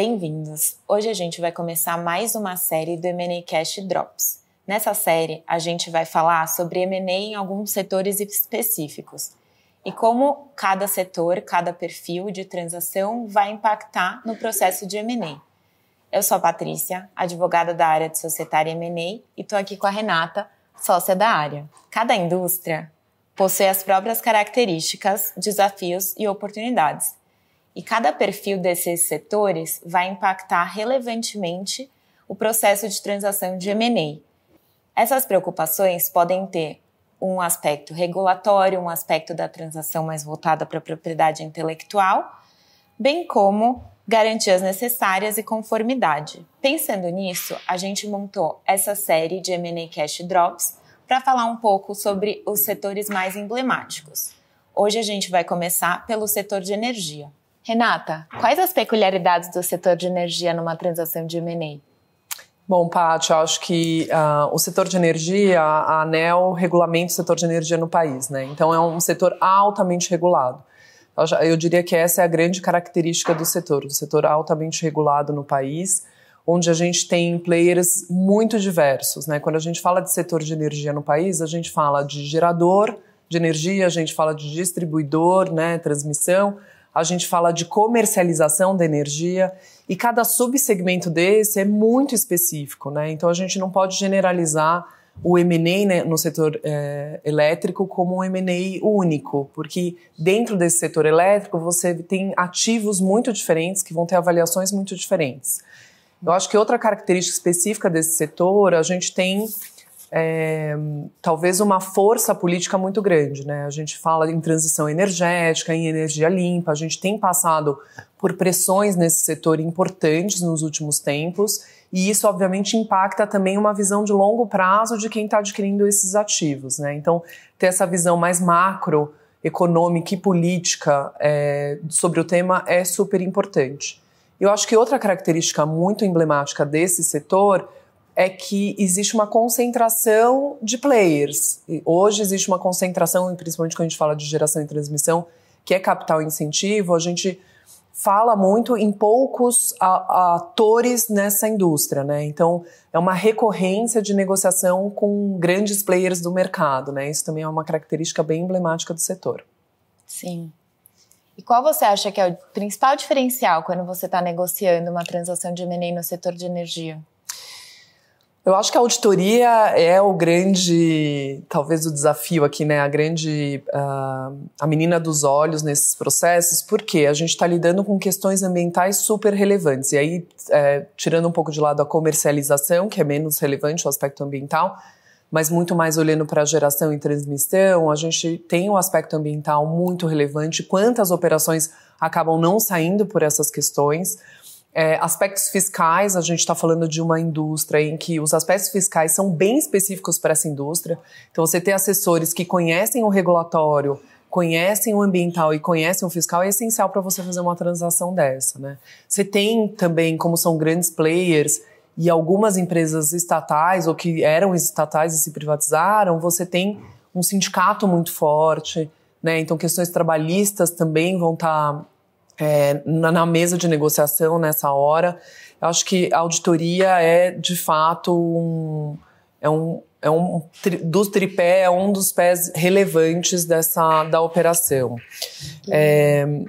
Bem-vindos! Hoje a gente vai começar mais uma série do M&A Cash Drops. Nessa série, a gente vai falar sobre M&A em alguns setores específicos e como cada setor, cada perfil de transação vai impactar no processo de M&A. Eu sou a Patrícia, advogada da área de societária M&A e estou aqui com a Renata, sócia da área. Cada indústria possui as próprias características, desafios e oportunidades e cada perfil desses setores vai impactar relevantemente o processo de transação de M&A. Essas preocupações podem ter um aspecto regulatório, um aspecto da transação mais voltada para a propriedade intelectual, bem como garantias necessárias e conformidade. Pensando nisso, a gente montou essa série de M&A Cash Drops para falar um pouco sobre os setores mais emblemáticos. Hoje a gente vai começar pelo setor de energia. Renata, quais as peculiaridades do setor de energia numa transação de M&A? Bom, Paty, acho que uh, o setor de energia, a ANEL regulamenta o setor de energia no país, né? Então é um setor altamente regulado. Eu diria que essa é a grande característica do setor, do setor altamente regulado no país, onde a gente tem players muito diversos, né? Quando a gente fala de setor de energia no país, a gente fala de gerador de energia, a gente fala de distribuidor, né, transmissão, a gente fala de comercialização da energia e cada subsegmento desse é muito específico, né? Então a gente não pode generalizar o M&A né, no setor é, elétrico como um M&A único, porque dentro desse setor elétrico você tem ativos muito diferentes que vão ter avaliações muito diferentes. Eu acho que outra característica específica desse setor, a gente tem é, talvez uma força política muito grande. Né? A gente fala em transição energética, em energia limpa, a gente tem passado por pressões nesse setor importantes nos últimos tempos, e isso obviamente impacta também uma visão de longo prazo de quem está adquirindo esses ativos. Né? Então, ter essa visão mais macro, econômica e política é, sobre o tema é super importante. Eu acho que outra característica muito emblemática desse setor é que existe uma concentração de players. E hoje existe uma concentração, principalmente quando a gente fala de geração e transmissão, que é capital incentivo, a gente fala muito em poucos atores nessa indústria, né? Então é uma recorrência de negociação com grandes players do mercado, né? Isso também é uma característica bem emblemática do setor. Sim. E qual você acha que é o principal diferencial quando você está negociando uma transação de M&A no setor de energia? Eu acho que a auditoria é o grande, talvez o desafio aqui, né? A grande, uh, a menina dos olhos nesses processos, porque a gente está lidando com questões ambientais super relevantes. E aí, é, tirando um pouco de lado a comercialização, que é menos relevante o aspecto ambiental, mas muito mais olhando para a geração e transmissão, a gente tem um aspecto ambiental muito relevante. Quantas operações acabam não saindo por essas questões? É, aspectos fiscais, a gente está falando de uma indústria em que os aspectos fiscais são bem específicos para essa indústria. Então, você ter assessores que conhecem o regulatório, conhecem o ambiental e conhecem o fiscal é essencial para você fazer uma transação dessa. Né? Você tem também, como são grandes players e algumas empresas estatais ou que eram estatais e se privatizaram, você tem um sindicato muito forte. Né? Então, questões trabalhistas também vão estar. Tá é, na, na, mesa de negociação nessa hora. Eu acho que a auditoria é, de fato, um, é um, é um tri, dos tripé, é um dos pés relevantes dessa, da operação. E, uhum. é,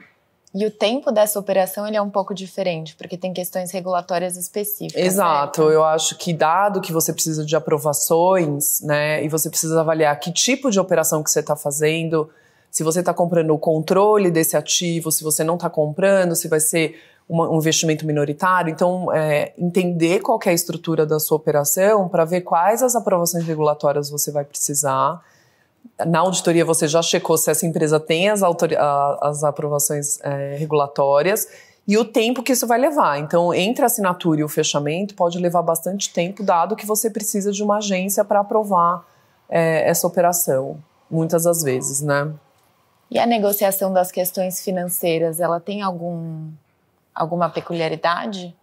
e o tempo dessa operação ele é um pouco diferente, porque tem questões regulatórias específicas. Exato, né? eu acho que dado que você precisa de aprovações, né, e você precisa avaliar que tipo de operação que você está fazendo, se você está comprando o controle desse ativo, se você não está comprando, se vai ser uma, um investimento minoritário. Então, é, entender qual é a estrutura da sua operação para ver quais as aprovações regulatórias você vai precisar. Na auditoria, você já checou se essa empresa tem as, a, as aprovações é, regulatórias e o tempo que isso vai levar. Então, entre a assinatura e o fechamento, pode levar bastante tempo, dado que você precisa de uma agência para aprovar é, essa operação, muitas das vezes, né? E a negociação das questões financeiras, ela tem algum, alguma peculiaridade?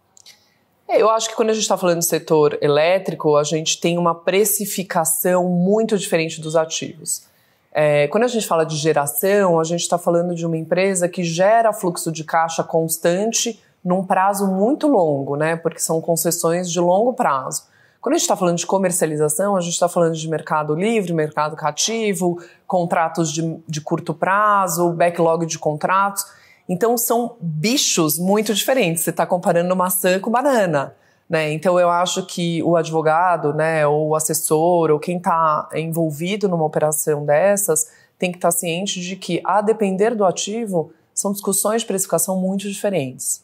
É, eu acho que quando a gente está falando do setor elétrico, a gente tem uma precificação muito diferente dos ativos. É, quando a gente fala de geração, a gente está falando de uma empresa que gera fluxo de caixa constante num prazo muito longo, né? Porque são concessões de longo prazo. Quando a gente está falando de comercialização, a gente está falando de mercado livre, mercado cativo, contratos de, de curto prazo, backlog de contratos. Então são bichos muito diferentes. Você está comparando maçã com banana. Né? Então eu acho que o advogado, né, ou o assessor, ou quem está envolvido numa operação dessas, tem que estar tá ciente de que, a depender do ativo, são discussões de precificação muito diferentes.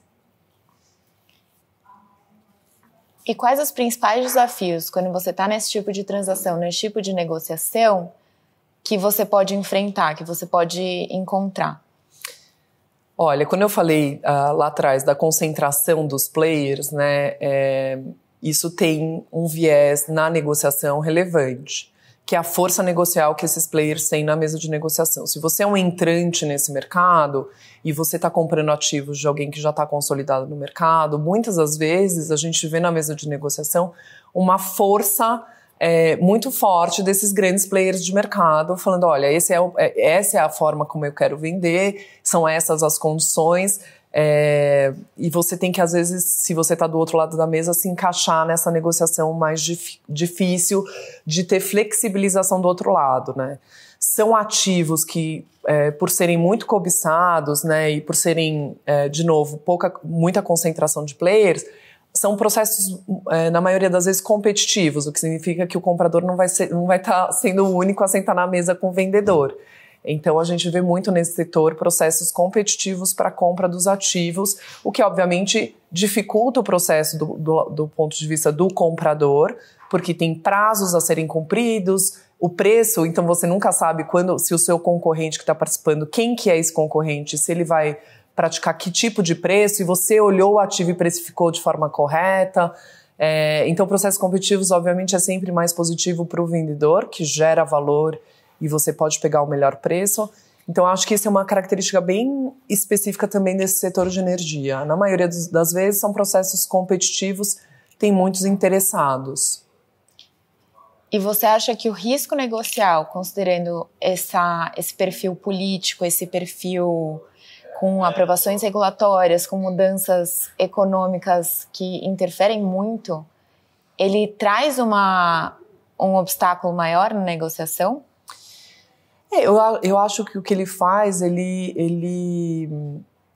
E quais os principais desafios quando você está nesse tipo de transação, nesse tipo de negociação, que você pode enfrentar, que você pode encontrar? Olha, quando eu falei ah, lá atrás da concentração dos players, né, é, isso tem um viés na negociação relevante que é a força negocial que esses players têm na mesa de negociação. Se você é um entrante nesse mercado e você está comprando ativos de alguém que já está consolidado no mercado, muitas das vezes a gente vê na mesa de negociação uma força é, muito forte desses grandes players de mercado, falando: olha, é o, é, essa é a forma como eu quero vender, são essas as condições. É, e você tem que, às vezes, se você está do outro lado da mesa, se encaixar nessa negociação mais dif difícil de ter flexibilização do outro lado, né? São ativos que, é, por serem muito cobiçados, né, e por serem, é, de novo, pouca, muita concentração de players, são processos, é, na maioria das vezes, competitivos, o que significa que o comprador não vai estar não vai tá sendo o único a sentar na mesa com o vendedor. Então a gente vê muito nesse setor processos competitivos para compra dos ativos, o que obviamente dificulta o processo do, do, do ponto de vista do comprador, porque tem prazos a serem cumpridos, o preço, então você nunca sabe quando, se o seu concorrente que está participando, quem que é esse concorrente, se ele vai praticar que tipo de preço, e você olhou o ativo e precificou de forma correta. É, então, processos competitivos, obviamente, é sempre mais positivo para o vendedor, que gera valor e você pode pegar o melhor preço. Então, acho que isso é uma característica bem específica também desse setor de energia. Na maioria das vezes, são processos competitivos, tem muitos interessados. E você acha que o risco negocial, considerando essa, esse perfil político, esse perfil com aprovações regulatórias, com mudanças econômicas que interferem muito, ele traz uma, um obstáculo maior na negociação? É, eu, eu acho que o que ele faz, ele, ele,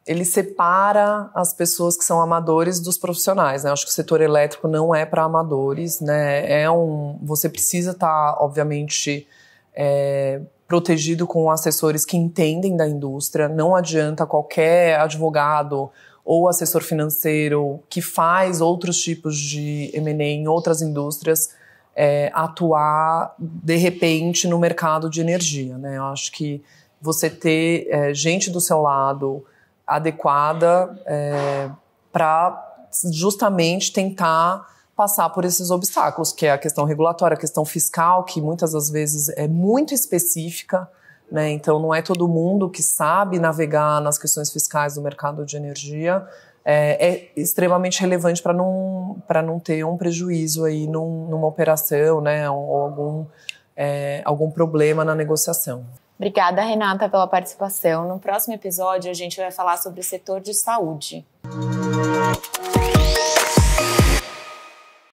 ele separa as pessoas que são amadores dos profissionais. Né? Eu acho que o setor elétrico não é para amadores, né? É um, você precisa estar, tá, obviamente, é, protegido com assessores que entendem da indústria. Não adianta qualquer advogado ou assessor financeiro que faz outros tipos de M&A em outras indústrias é, atuar de repente no mercado de energia. Né? Eu acho que você ter é, gente do seu lado adequada é, para justamente tentar passar por esses obstáculos, que é a questão regulatória, a questão fiscal, que muitas das vezes é muito específica. Né? Então, não é todo mundo que sabe navegar nas questões fiscais do mercado de energia é, é extremamente relevante para não, não ter um prejuízo aí num, numa operação, né? Ou, ou algum, é, algum problema na negociação. Obrigada, Renata, pela participação. No próximo episódio, a gente vai falar sobre o setor de saúde. Música